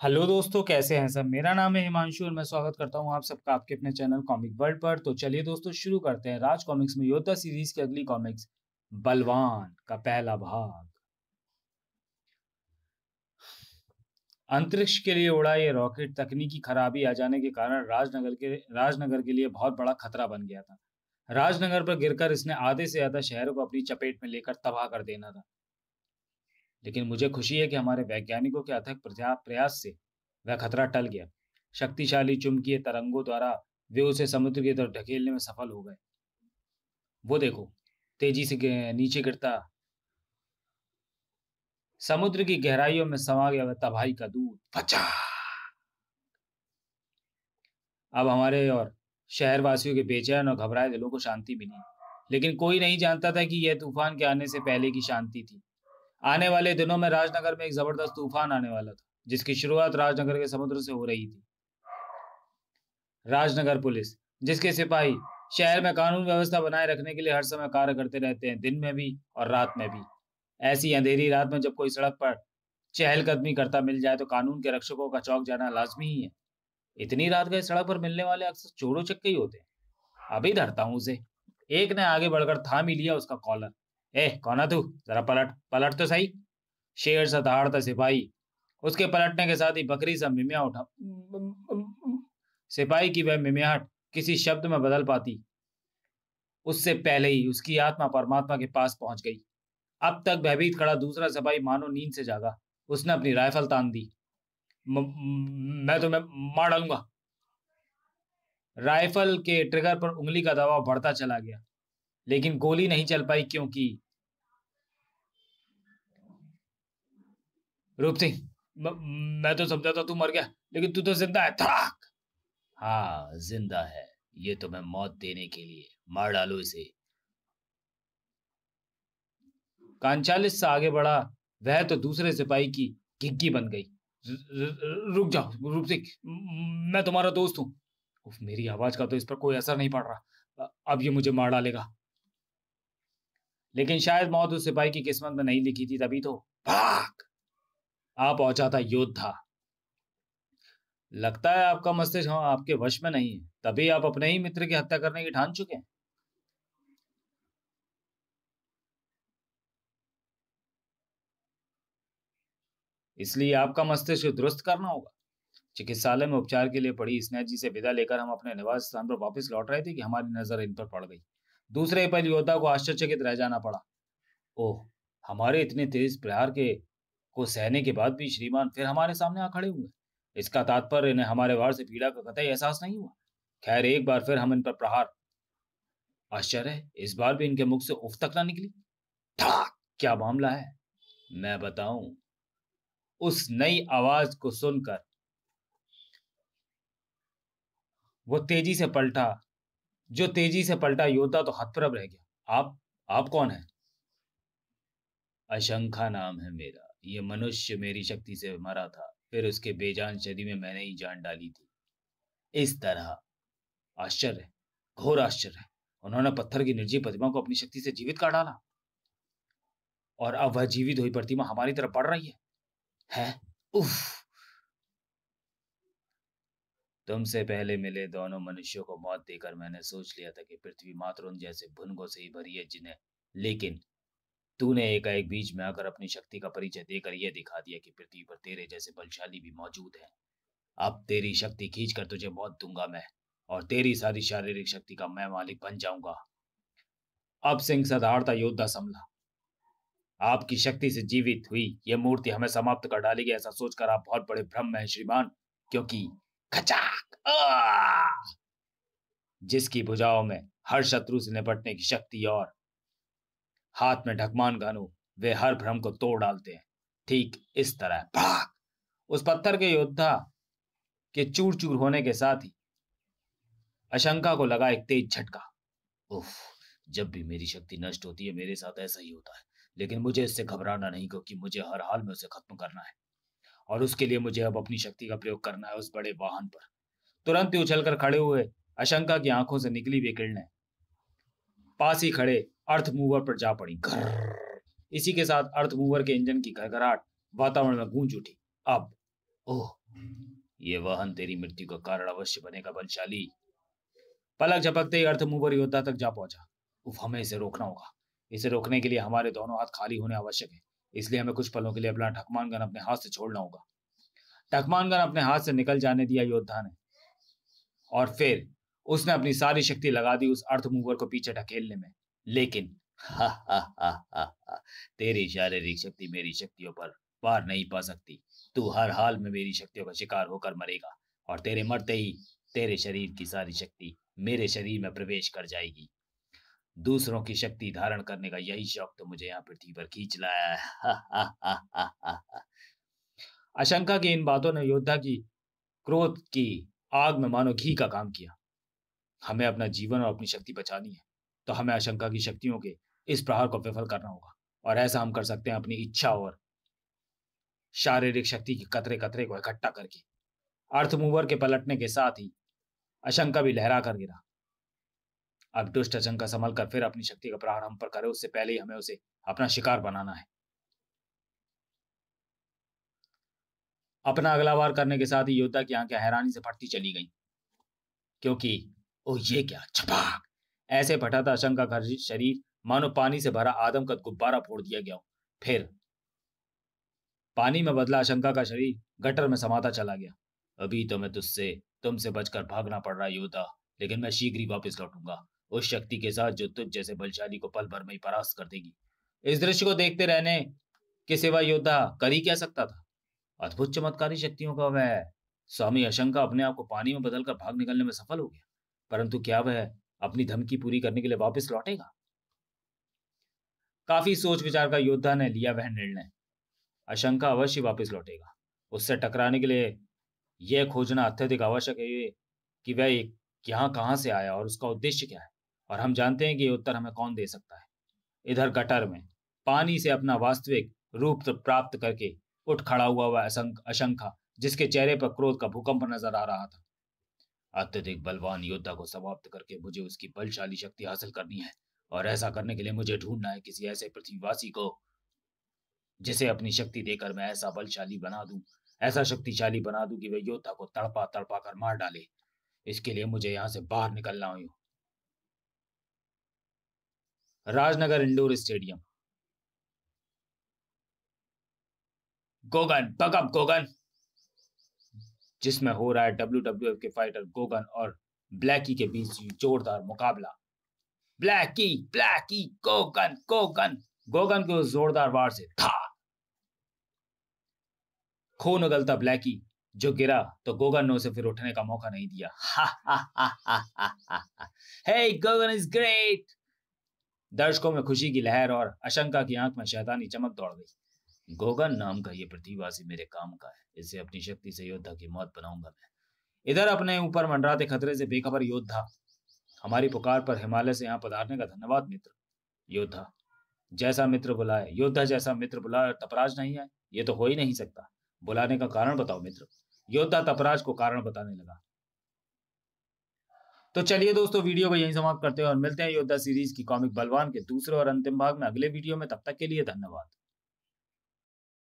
Hello दोस्तों कैसे हैं सब मेरा नाम है हिमांशु और मैं स्वागत करता हूं आप सबका आपके अपने चैनल कॉमिक वर्ल्ड पर तो चलिए दोस्तों शुरू करते हैं राज कॉमिक्स में योद्धा सीरीज की अगली कॉमिक्स बलवान का पहला भाग अंतरिक्ष के लिए उड़ा ये रॉकेट तकनीकी खराबी आ जाने के कारण राजनगर के राजनगर के लिए बहुत बड़ा खतरा बन गया था राजनगर पर गिरकर इसने आधे से ज्यादा शहरों को अपनी चपेट में लेकर तबाह कर देना था लेकिन मुझे खुशी है कि हमारे वैज्ञानिकों के अथक प्रयास से वह खतरा टल गया शक्तिशाली चुंबकीय तरंगों द्वारा वे उसे समुद्र की तरफ ढकेलने में सफल हो गए वो देखो तेजी से नीचे गिरता समुद्र की गहराइयों में समा गया वह तबाही का दूध बचा अब हमारे और शहरवासियों के बेचैन और घबराए दिलों को शांति मिली लेकिन कोई नहीं जानता था कि यह तूफान के आने से पहले की शांति थी आने वाले दिनों में राजनगर में एक जबरदस्त तूफान आने वाला था जिसकी शुरुआत राजनगर के समुद्र से हो रही थी राजनगर पुलिस जिसके सिपाही शहर में कानून व्यवस्था बनाए रखने के लिए हर समय कार्य करते रहते हैं दिन में भी और रात में भी ऐसी अंधेरी रात में जब कोई सड़क पर चहलकदमी करता मिल जाए तो कानून के रक्षकों का चौक जाना लाजमी ही है इतनी रात गए सड़क पर मिलने वाले अक्सर चोरों चक्के ही होते हैं अभी धरता हूं उसे एक ने आगे बढ़कर थाम ही लिया उसका कॉलर ए कौना तू जरा पलट पलट तो सही शेर सा दहाड़ता सिपाही उसके पलटने के साथ ही बकरी सा मिमिया उठा सिपाही की वह मिमियाहट किसी शब्द में बदल पाती उससे पहले ही उसकी आत्मा परमात्मा के पास पहुंच गई अब तक भयभीत खड़ा दूसरा सिपाही मानो नींद से जागा उसने अपनी राइफल तान दी मैं तुम्हें मार डालूंगा राइफल के ट्रिगर पर उंगली का दबाव बढ़ता चला गया लेकिन गोली नहीं चल पाई क्योंकि रूप सिंह मैं तो समझा था तू मर गया लेकिन तू तो जिंदा है थड़ाक हाँ जिंदा है ये तो मैं मौत देने के लिए मार डालो इसे कांचालिस से आगे बढ़ा वह तो दूसरे सिपाही की घिग्गी बन गई रुक जाओ रूप सिंह मैं तुम्हारा दोस्त हूँ मेरी आवाज का तो इस पर कोई असर नहीं पड़ रहा अब ये मुझे मार डालेगा लेकिन शायद मौत उस सिपाही की किस्मत में नहीं लिखी थी तभी तो भाग आ पहुंचा था योद्धा लगता है आपका मस्तिष्क हाँ आपके वश में नहीं है तभी आप अपने ही मित्र की हत्या करने की ठान चुके हैं इसलिए आपका मस्तिष्क दुरुस्त करना होगा चिकित्सालय में उपचार के लिए पड़ी स्नेह जी से विदा लेकर हम अपने निवास स्थान पर वापस लौट रहे थे कि हमारी नजर इन पर पड़ गई दूसरे पल योद्धा को आश्चर्यचकित रह जाना पड़ा ओह हमारे इतने तेज प्रहार के को सहने के बाद भी श्रीमान फिर हमारे सामने आ खड़े हुए इसका तात्पर्य इन्हें हमारे वार से पीड़ा का कतई एहसास नहीं हुआ खैर एक बार फिर हम इन पर प्रहार आश्चर्य इस बार भी इनके मुख से उफ तक ना निकली धड़ाक क्या मामला है मैं बताऊं उस नई आवाज को सुनकर वो तेजी से पलटा जो तेजी से पलटा योद्धा तो हतप्रभ रह गया आप आप कौन है अशंखा नाम है मेरा ये मनुष्य मेरी शक्ति से मरा था फिर उसके बेजान शरीर में मैंने ही जान डाली थी इस तरह आश्चर्य घोर आश्चर्य उन्होंने पत्थर की निर्जीव प्रतिमा को अपनी शक्ति से जीवित कर डाला और अब वह जीवित हुई प्रतिमा हमारी तरफ पड़ रही है, है? उफ तुमसे पहले मिले दोनों मनुष्यों को मौत देकर मैंने सोच लिया था कि पृथ्वी मात्र उन जैसे भुनगों से ही भरी है जिन्हें लेकिन तूने एकाएक बीच में आकर अपनी शक्ति का परिचय देकर यह दिखा दिया कि पृथ्वी पर तेरे जैसे बलशाली भी मौजूद हैं अब तेरी शक्ति खींच कर तुझे मौत दूंगा मैं और तेरी सारी शारीरिक शक्ति का मैं मालिक बन जाऊंगा अब सिंह सदारता योद्धा संभला आपकी शक्ति से जीवित हुई यह मूर्ति हमें समाप्त कर डालेगी ऐसा सोचकर आप बहुत बड़े भ्रम में हैं श्रीमान क्योंकि खचाक जिसकी भुजाओं में हर शत्रु से निपटने की शक्ति और हाथ में ढकमान का वे हर भ्रम को तोड़ डालते हैं ठीक इस तरह भाग उस पत्थर के योद्धा के चूर चूर होने के साथ ही अशंका को लगा एक तेज झटका उफ जब भी मेरी शक्ति नष्ट होती है मेरे साथ ऐसा ही होता है लेकिन मुझे इससे घबराना नहीं क्योंकि मुझे हर हाल में उसे खत्म करना है और उसके लिए मुझे अब अपनी शक्ति का प्रयोग करना है उस बड़े वाहन पर तुरंत ही उछलकर खड़े हुए अशंका की आंखों से निकली वे किरणें पास ही खड़े अर्थ मूवर पर जा पड़ी घर इसी के साथ अर्थ मूवर के इंजन की घरघराहट वातावरण में गूंज उठी अब ओह ये वाहन तेरी मृत्यु का कारण अवश्य बनेगा बलशाली पलक झपकते ही अर्थ मूवर योद्धा तक जा पहुंचा उफ हमें इसे रोकना होगा इसे रोकने के लिए हमारे दोनों हाथ खाली होने आवश्यक है इसलिए हमें कुछ पलों के लिए अपना ढकमान गन अपने हाथ से छोड़ना होगा ढकमान गन अपने हाथ से निकल जाने दिया योद्धा ने और फिर उसने अपनी सारी शक्ति लगा दी उस अर्थ मूवर को पीछे ढकेलने में लेकिन तेरी शारीरिक शक्ति मेरी शक्तियों पर पार नहीं पा सकती तू हर हाल में मेरी शक्तियों का शिकार होकर मरेगा और तेरे मरते ही तेरे शरीर की सारी शक्ति मेरे शरीर में प्रवेश कर जाएगी दूसरों की शक्ति धारण करने का यही शौक तो मुझे यहाँ पृथ्वी पर खींच लाया है अशंका की इन बातों ने योद्धा की क्रोध की आग में मानो घी का काम किया हमें अपना जीवन और अपनी शक्ति बचानी है तो हमें आशंका की शक्तियों के इस प्रहार को विफल करना होगा और ऐसा हम कर सकते हैं अपनी इच्छा और शारीरिक शक्ति के कतरे कतरे को इकट्ठा करके अर्थमूवर के पलटने के साथ ही आशंका भी लहरा कर गिरा अब दुष्ट आशंका संभल कर फिर अपनी शक्ति का प्रहार हम पर करे उससे पहले ही हमें उसे अपना शिकार बनाना है अपना अगला वार करने के साथ ही योद्धा की आंखें हैरानी से फटती चली गईं क्योंकि ओ ये क्या छपाक ऐसे था अशंका का शरीर मानो पानी से भरा आदम का गुब्बारा फोड़ दिया गया फिर पानी में बदला आशंका का शरीर गटर में समाता चला गया अभी तो मैं तुझसे तुमसे बचकर भागना पड़ रहा योद्धा लेकिन मैं शीघ्र ही वापस लौटूंगा उस शक्ति के साथ जो तुझ जैसे बलशाली को पल भर में ही परास्त कर देगी इस दृश्य को देखते रहने के सिवा योद्धा कर ही क्या सकता था अद्भुत चमत्कारी शक्तियों का वह स्वामी अशंका अपने आप को पानी में बदलकर भाग निकलने में सफल हो गया परंतु क्या वह अपनी धमकी पूरी करने के लिए वापस लौटेगा काफी सोच विचार का योद्धा ने लिया वह निर्णय अशंका अवश्य वापस लौटेगा उससे टकराने के लिए यह खोजना अत्यधिक आवश्यक है कि वह यहाँ कहाँ से आया और उसका उद्देश्य क्या है और हम जानते हैं कि यह उत्तर हमें कौन दे सकता है इधर गटर में पानी से अपना वास्तविक रूप प्राप्त करके उठ खड़ा हुआ वह अशंखा जिसके चेहरे पर क्रोध का भूकंप नजर आ रहा था अत्यधिक बलवान योद्धा को समाप्त करके मुझे उसकी बलशाली शक्ति हासिल करनी है और ऐसा करने के लिए मुझे ढूंढना है किसी ऐसे पृथ्वीवासी को जिसे अपनी शक्ति देकर मैं ऐसा बलशाली बना दूं ऐसा शक्तिशाली बना दूं कि वह योद्धा को तड़पा तड़पा कर मार डाले इसके लिए मुझे यहां से बाहर निकलना हो राजनगर इंडोर स्टेडियम गोगन बगम गोगन जिसमें हो रहा है डब्ल्यू डब्ल्यू के फाइटर गोगन और ब्लैकी के बीच जोरदार मुकाबला ब्लैकी ब्लैकी गोगन गोगन गोगन को जोरदार वार से था खून उगलता ब्लैकी जो गिरा तो गोगन ने उसे फिर उठने का मौका नहीं दिया हे गोगन इज ग्रेट दर्शकों में खुशी की लहर और आशंका की आंख में शैतानी चमक दौड़ गई गोगन नाम का ये प्रतिभासी मेरे काम का है इसे अपनी शक्ति से योद्धा की मौत बनाऊंगा मैं इधर अपने ऊपर मंडराते खतरे से बेखबर योद्धा हमारी पुकार पर हिमालय से यहाँ पधारने का धन्यवाद मित्र योद्धा जैसा मित्र बुलाए योद्धा जैसा मित्र बुलाए तपराज नहीं आए ये तो हो ही नहीं सकता बुलाने का कारण बताओ मित्र योद्धा तपराज को कारण बताने लगा तो चलिए दोस्तों वीडियो को यहीं समाप्त करते हैं और मिलते हैं योद्धा सीरीज की कॉमिक बलवान के दूसरे और अंतिम भाग में अगले वीडियो में तब तक के लिए धन्यवाद